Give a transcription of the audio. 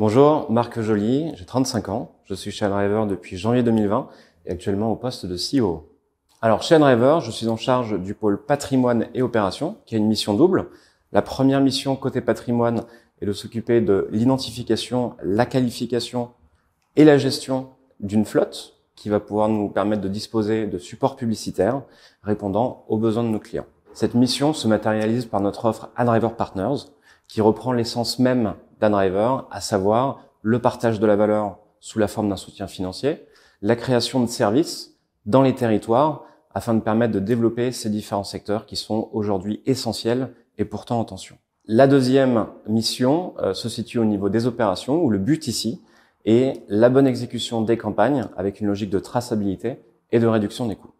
Bonjour, Marc Joly, j'ai 35 ans, je suis chez Driver depuis janvier 2020 et actuellement au poste de CEO. Alors chez Unriver, je suis en charge du pôle patrimoine et opération, qui a une mission double. La première mission côté patrimoine est de s'occuper de l'identification, la qualification et la gestion d'une flotte qui va pouvoir nous permettre de disposer de supports publicitaires répondant aux besoins de nos clients. Cette mission se matérialise par notre offre Adriver Partners, qui reprend l'essence même d'un driver, à savoir le partage de la valeur sous la forme d'un soutien financier, la création de services dans les territoires afin de permettre de développer ces différents secteurs qui sont aujourd'hui essentiels et pourtant en tension. La deuxième mission euh, se situe au niveau des opérations où le but ici est la bonne exécution des campagnes avec une logique de traçabilité et de réduction des coûts.